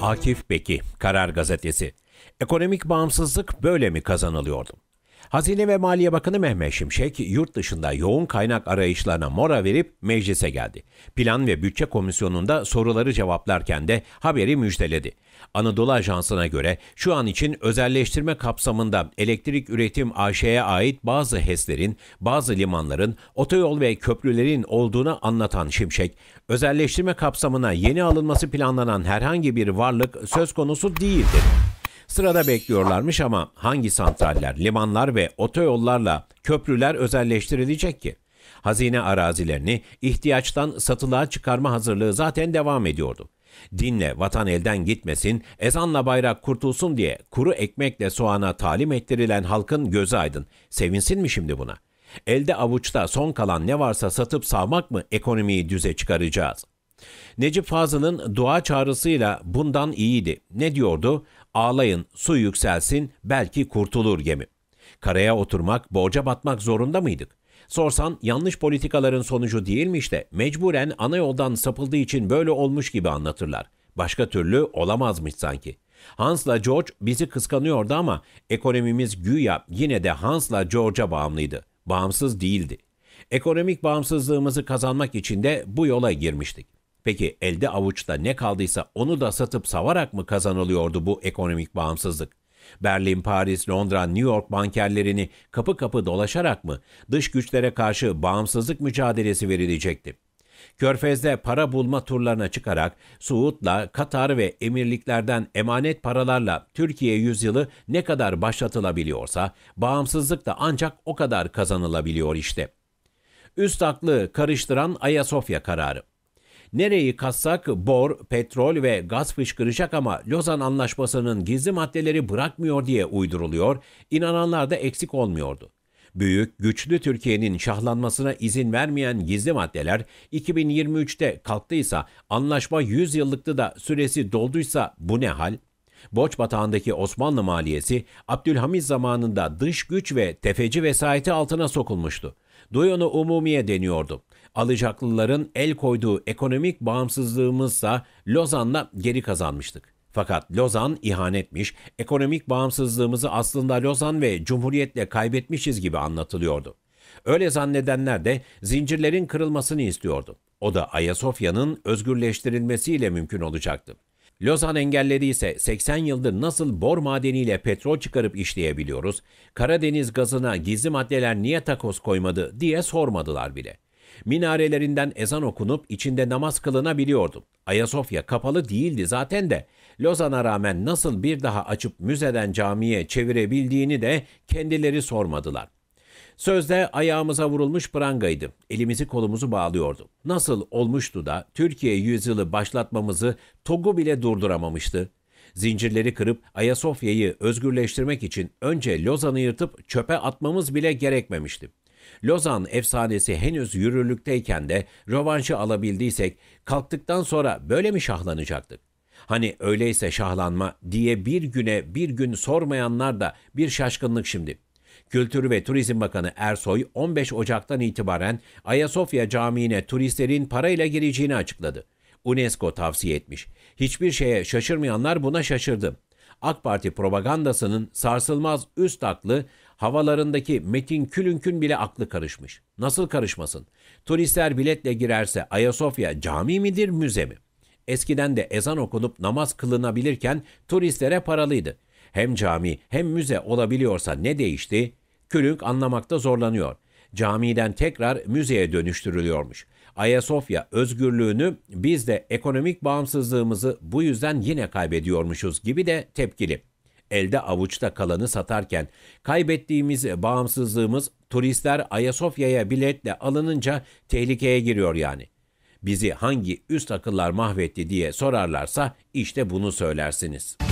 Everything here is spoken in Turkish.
Akif Beki, Karar Gazetesi. Ekonomik bağımsızlık böyle mi kazanılıyordu? Hazine ve Maliye Bakanı Mehmet Şimşek yurt dışında yoğun kaynak arayışlarına mora verip meclise geldi. Plan ve Bütçe Komisyonu'nda soruları cevaplarken de haberi müjdeledi. Anadolu Ajansı'na göre şu an için özelleştirme kapsamında Elektrik Üretim AŞ'ye ait bazı HES'lerin, bazı limanların, otoyol ve köprülerin olduğunu anlatan Şimşek, özelleştirme kapsamına yeni alınması planlanan herhangi bir varlık söz konusu değildir. Sırada bekliyorlarmış ama hangi santraller, limanlar ve otoyollarla köprüler özelleştirilecek ki? Hazine arazilerini ihtiyaçtan satılığa çıkarma hazırlığı zaten devam ediyordu. Dinle vatan elden gitmesin, ezanla bayrak kurtulsun diye kuru ekmekle soğana talim ettirilen halkın gözü aydın. Sevinsin mi şimdi buna? Elde avuçta son kalan ne varsa satıp sağmak mı ekonomiyi düze çıkaracağız? Necip Fazıl'ın dua çağrısıyla bundan iyiydi. Ne diyordu? Ağlayın, su yükselsin, belki kurtulur gemi. Karaya oturmak, borca batmak zorunda mıydık? Sorsan yanlış politikaların sonucu değil mi işte? Mecburen ana yoldan sapıldığı için böyle olmuş gibi anlatırlar. Başka türlü olamazmış sanki. Hans'la George bizi kıskanıyordu ama ekonomimiz güya yine de Hans'la George'a bağımlıydı. Bağımsız değildi. Ekonomik bağımsızlığımızı kazanmak için de bu yola girmiştik. Peki elde avuçta ne kaldıysa onu da satıp savarak mı kazanılıyordu bu ekonomik bağımsızlık? Berlin, Paris, Londra, New York bankerlerini kapı kapı dolaşarak mı dış güçlere karşı bağımsızlık mücadelesi verilecekti? Körfez'de para bulma turlarına çıkarak Suud'la Katar ve emirliklerden emanet paralarla Türkiye yüzyılı ne kadar başlatılabiliyorsa bağımsızlık da ancak o kadar kazanılabiliyor işte. Üst aklı karıştıran Ayasofya kararı. Nereyi katsak bor, petrol ve gaz fışkıracak ama Lozan Anlaşması'nın gizli maddeleri bırakmıyor diye uyduruluyor, inananlar da eksik olmuyordu. Büyük, güçlü Türkiye'nin şahlanmasına izin vermeyen gizli maddeler 2023'te kalktıysa, anlaşma 100 yıllıktı da süresi dolduysa bu ne hal? Boç batağındaki Osmanlı maliyesi Abdülhamid zamanında dış güç ve tefeci vesayeti altına sokulmuştu. Duyonu umumiye deniyordu alacaklıların el koyduğu ekonomik bağımsızlığımızsa Lozan'la geri kazanmıştık. Fakat Lozan ihanetmiş, ekonomik bağımsızlığımızı aslında Lozan ve Cumhuriyet'le kaybetmişiz gibi anlatılıyordu. Öyle zannedenler de zincirlerin kırılmasını istiyordu. O da Ayasofya'nın özgürleştirilmesiyle mümkün olacaktı. Lozan engelleri ise 80 yıldır nasıl bor madeniyle petrol çıkarıp işleyebiliyoruz, Karadeniz gazına gizli maddeler niye takos koymadı diye sormadılar bile. Minarelerinden ezan okunup içinde namaz kılınabiliyordu. Ayasofya kapalı değildi zaten de Lozan'a rağmen nasıl bir daha açıp müzeden camiye çevirebildiğini de kendileri sormadılar. Sözde ayağımıza vurulmuş prangaydı. Elimizi kolumuzu bağlıyordu. Nasıl olmuştu da Türkiye yüzyılı başlatmamızı Togu bile durduramamıştı. Zincirleri kırıp Ayasofya'yı özgürleştirmek için önce Lozan'ı yırtıp çöpe atmamız bile gerekmemişti. Lozan efsanesi henüz yürürlükteyken de rövanşı alabildiysek kalktıktan sonra böyle mi şahlanacaktık? Hani öyleyse şahlanma diye bir güne bir gün sormayanlar da bir şaşkınlık şimdi. Kültür ve Turizm Bakanı Ersoy 15 Ocak'tan itibaren Ayasofya Camii'ne turistlerin parayla gireceğini açıkladı. UNESCO tavsiye etmiş. Hiçbir şeye şaşırmayanlar buna şaşırdı. AK Parti propagandasının sarsılmaz üst aklı Havalarındaki Metin Külünk'ün bile aklı karışmış. Nasıl karışmasın? Turistler biletle girerse Ayasofya cami midir, müze mi? Eskiden de ezan okunup namaz kılınabilirken turistlere paralıydı. Hem cami hem müze olabiliyorsa ne değişti? Külünk anlamakta zorlanıyor. Camiden tekrar müzeye dönüştürülüyormuş. Ayasofya özgürlüğünü biz de ekonomik bağımsızlığımızı bu yüzden yine kaybediyormuşuz gibi de tepkili elde avuçta kalanı satarken kaybettiğimiz bağımsızlığımız turistler Ayasofya'ya biletle alınınca tehlikeye giriyor yani. Bizi hangi üst akıllar mahvetti diye sorarlarsa işte bunu söylersiniz.''